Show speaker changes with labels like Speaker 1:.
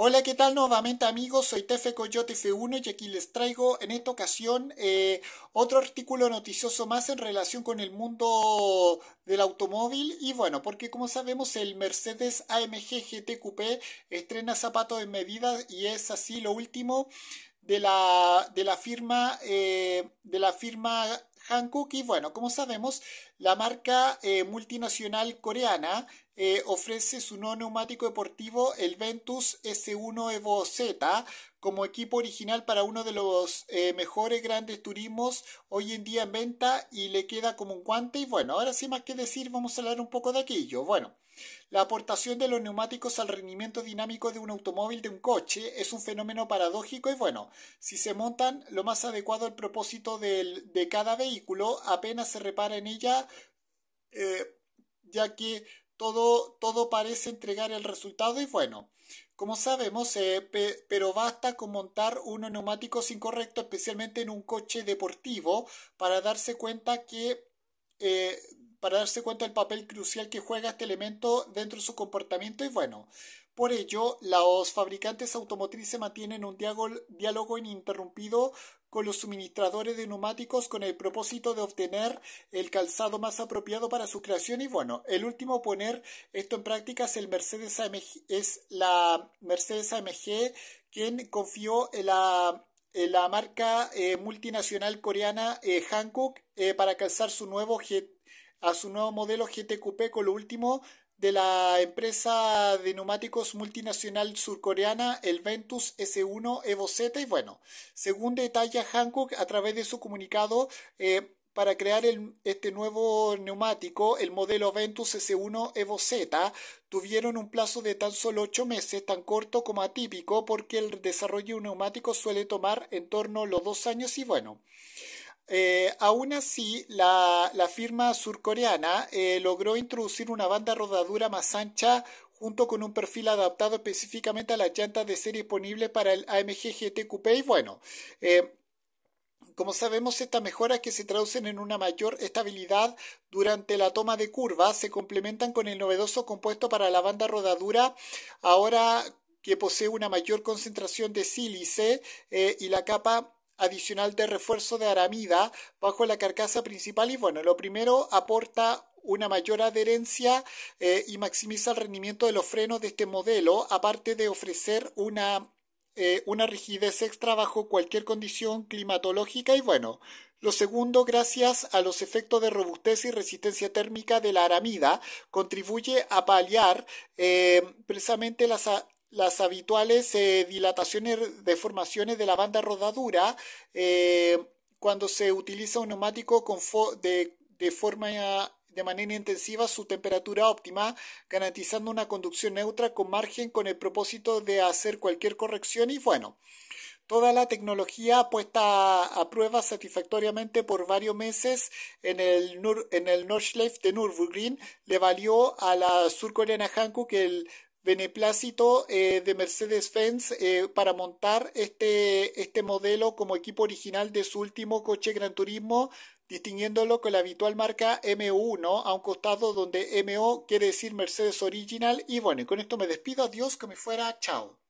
Speaker 1: Hola, ¿qué tal nuevamente amigos? Soy Tefe Coyote F1 y aquí les traigo en esta ocasión eh, otro artículo noticioso más en relación con el mundo del automóvil y bueno, porque como sabemos el Mercedes AMG GT estrena zapatos en medida y es así lo último de la, de la firma, eh, de la firma Hankook y bueno, como sabemos, la marca eh, multinacional coreana eh, ofrece su nuevo neumático deportivo, el Ventus S1 Evo Z, como equipo original para uno de los eh, mejores grandes turismos hoy en día en venta y le queda como un guante. Y bueno, ahora sí más que decir, vamos a hablar un poco de aquello. Bueno. La aportación de los neumáticos al rendimiento dinámico de un automóvil de un coche es un fenómeno paradójico y bueno, si se montan lo más adecuado al propósito del, de cada vez vehículo, apenas se repara en ella, eh, ya que todo, todo parece entregar el resultado y bueno. Como sabemos, eh, pero basta con montar unos neumáticos incorrectos, especialmente en un coche deportivo, para darse cuenta que eh, para darse cuenta del papel crucial que juega este elemento dentro de su comportamiento y bueno, por ello, los fabricantes automotrices mantienen un diálogo ininterrumpido con los suministradores de neumáticos con el propósito de obtener el calzado más apropiado para su creación y bueno, el último poner esto en práctica es el Mercedes AMG, es la Mercedes AMG quien confió en la, marca eh, multinacional coreana eh, Hankook eh, para calzar su nuevo a su nuevo modelo GT Coupé con lo último de la empresa de neumáticos multinacional surcoreana, el Ventus S1 Evo Z. Y bueno, según detalla Hankook a través de su comunicado, eh, para crear este nuevo neumático, el modelo Ventus S1 Evo Z, tuvieron un plazo de tan solo ocho meses, tan corto como atípico, porque el desarrollo de un neumático suele tomar en torno a los dos años y bueno. Eh, aún así, la, firma surcoreana eh, logró introducir una banda rodadura más ancha junto con un perfil adaptado específicamente a las llantas de serie disponible para el AMG GT Y bueno, eh, como sabemos, estas mejoras que se traducen en una mayor estabilidad durante la toma de curvas se complementan con el novedoso compuesto para la banda rodadura, ahora que posee una mayor concentración de sílice y la capa adicional de refuerzo de Aramida bajo la carcasa principal y bueno, lo primero aporta una mayor adherencia eh, y maximiza el rendimiento de los frenos de este modelo, aparte de ofrecer una, eh, una rigidez extra bajo cualquier condición climatológica y bueno, lo segundo, gracias a los efectos de robustez y resistencia térmica de la aramida, contribuye a paliar eh, precisamente las, las habituales eh, dilataciones dilataciones, deformaciones de la banda rodadura eh, cuando se utiliza un neumático de, de, forma de manera intensiva su temperatura óptima, garantizando una conducción neutra con margen con el propósito de hacer cualquier corrección y bueno. Toda la tecnología puesta a, prueba satisfactoriamente por varios meses en el, Nur en el de Nürburgring le valió a la surcoreana Hankook el beneplácito eh, de Mercedes-Benz eh, para montar este, este, modelo como equipo original de su último coche Gran Turismo, distinguiéndolo con la habitual marca m 1 a un costado donde MO quiere decir Mercedes Original. Y bueno, con esto me despido. Adiós, que me fuera. Chao.